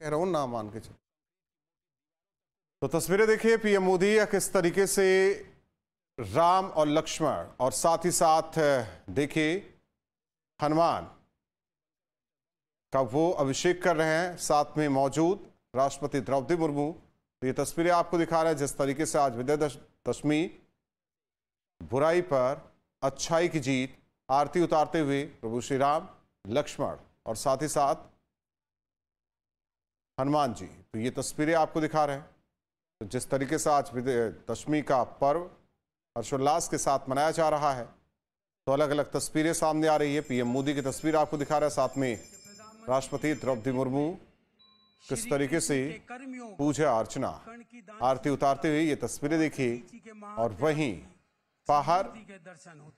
कह रहा हूं ना मान के चलो तो तस्वीरें देखिए पीएम मोदी किस तरीके से राम और लक्ष्मण और साथ ही साथ देखिए हनुमान का वो अभिषेक कर रहे हैं साथ में मौजूद राष्ट्रपति द्रौपदी मुर्मू तो ये तस्वीरें आपको दिखा रहे हैं जिस तरीके से आज दशमी बुराई पर अच्छाई की जीत आरती उतारते हुए प्रभु श्री राम लक्ष्मण और साथ ही साथ हनुमान जी तो ये तस्वीरें आपको दिखा रहे हैं तो जिस तरीके से आज दशमी का पर्व हर्षोल्लास के साथ मनाया जा रहा है तो अलग अलग तस्वीरें सामने आ रही है पीएम मोदी की तस्वीर आपको दिखा रहा है साथ में राष्ट्रपति द्रौपदी मुर्मू किस तरीके से पूजा अर्चना आरती उतारते हुए ये तस्वीरें देखी और वहीं बाहर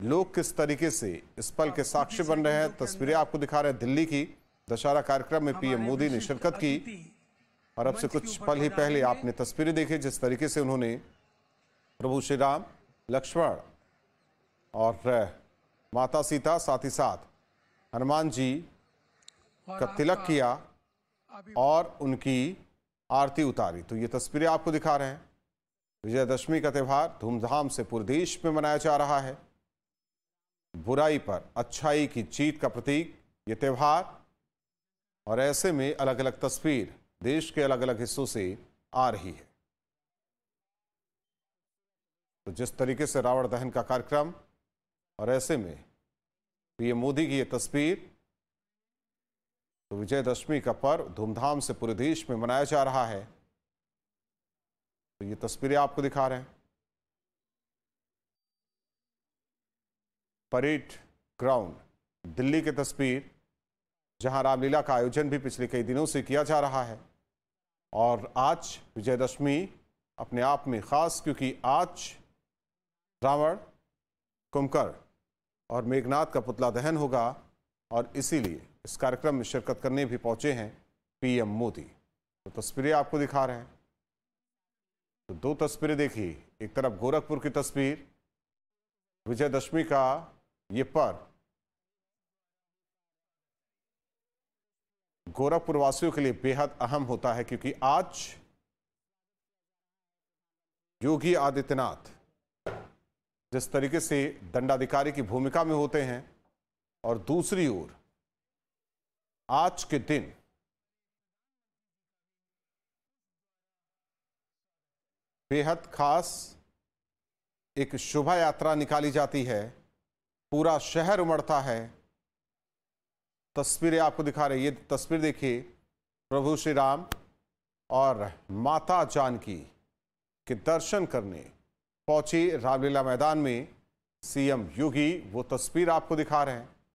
लोग किस तरीके से इस पल के साक्षी बन रहे हैं तस्वीरें आपको दिखा रहे हैं दिल्ली की दशहरा कार्यक्रम में पीएम मोदी ने शिरकत की और अब से कुछ पल ही पहले आपने तस्वीरें देखी जिस तरीके से उन्होंने प्रभु श्री राम लक्ष्मण और माता सीता साथ ही साथ हनुमान जी का तिलक किया और उनकी आरती उतारी तो ये तस्वीरें आपको दिखा रहे हैं विजयदशमी का त्यौहार धूमधाम से पूरे देश में मनाया जा रहा है बुराई पर अच्छाई की जीत का प्रतीक ये त्यौहार और ऐसे में अलग अलग तस्वीर देश के अलग अलग हिस्सों से आ रही है तो जिस तरीके से रावण दहन का कार्यक्रम और ऐसे में पीएम मोदी की यह तस्वीर तो विजयदशमी का पर्व धूमधाम से पूरे देश में मनाया जा रहा है तो ये तस्वीरें आपको दिखा रहे हैं परेड ग्राउंड दिल्ली की तस्वीर जहां रामलीला का आयोजन भी पिछले कई दिनों से किया जा रहा है और आज विजयदशमी अपने आप में खास क्योंकि आज रावण कुमकर और मेघनाथ का पुतला दहन होगा और इसीलिए इस कार्यक्रम में शिरकत करने भी पहुंचे हैं पीएम मोदी तो तस्वीरें आपको दिखा रहे हैं तो दो तस्वीरें देखिए एक तरफ गोरखपुर की तस्वीर विजयदशमी का ये पर्व गोरखपुर वासियों के लिए बेहद अहम होता है क्योंकि आज योगी आदित्यनाथ जिस तरीके से दंडाधिकारी की भूमिका में होते हैं और दूसरी ओर आज के दिन बेहद खास एक शोभा यात्रा निकाली जाती है पूरा शहर उमड़ता है तस्वीरें आपको दिखा रही है तस्वीर देखिए प्रभु श्री राम और माता जानकी के दर्शन करने पहुंची रामलीला मैदान में सीएम योगी वो तस्वीर आपको दिखा रहे हैं